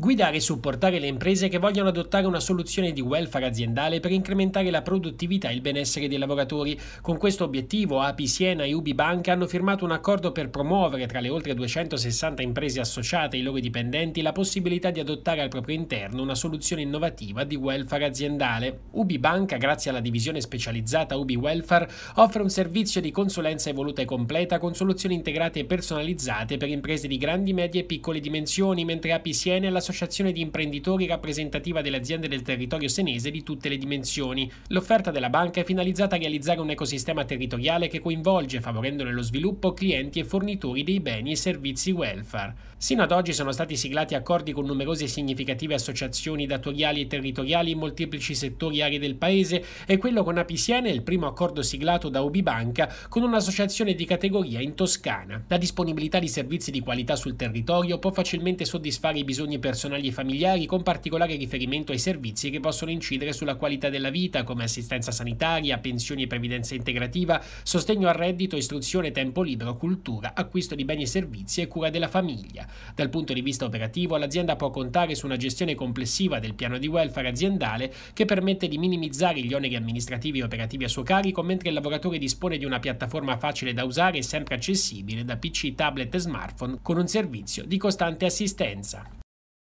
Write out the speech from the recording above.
Guidare e supportare le imprese che vogliono adottare una soluzione di welfare aziendale per incrementare la produttività e il benessere dei lavoratori. Con questo obiettivo API Siena e Ubi Banca hanno firmato un accordo per promuovere tra le oltre 260 imprese associate e i loro dipendenti la possibilità di adottare al proprio interno una soluzione innovativa di welfare aziendale. Ubi Banca, grazie alla divisione specializzata Ubi Welfare, offre un servizio di consulenza evoluta e completa con soluzioni integrate e personalizzate per imprese di grandi, medie e piccole dimensioni, mentre API Siena è la associazione di imprenditori rappresentativa delle aziende del territorio senese di tutte le dimensioni. L'offerta della banca è finalizzata a realizzare un ecosistema territoriale che coinvolge, favorendone lo sviluppo, clienti e fornitori dei beni e servizi welfare. Sino ad oggi sono stati siglati accordi con numerose e significative associazioni datoriali e territoriali in molteplici settori e aree del paese e quello con Apisiene è il primo accordo siglato da Ubibanca con un'associazione di categoria in Toscana. La disponibilità di servizi di qualità sul territorio può facilmente soddisfare i bisogni personali personali e familiari con particolare riferimento ai servizi che possono incidere sulla qualità della vita come assistenza sanitaria, pensioni e previdenza integrativa, sostegno al reddito, istruzione, tempo libero, cultura, acquisto di beni e servizi e cura della famiglia. Dal punto di vista operativo l'azienda può contare su una gestione complessiva del piano di welfare aziendale che permette di minimizzare gli oneri amministrativi e operativi a suo carico mentre il lavoratore dispone di una piattaforma facile da usare e sempre accessibile da PC, tablet e smartphone con un servizio di costante assistenza.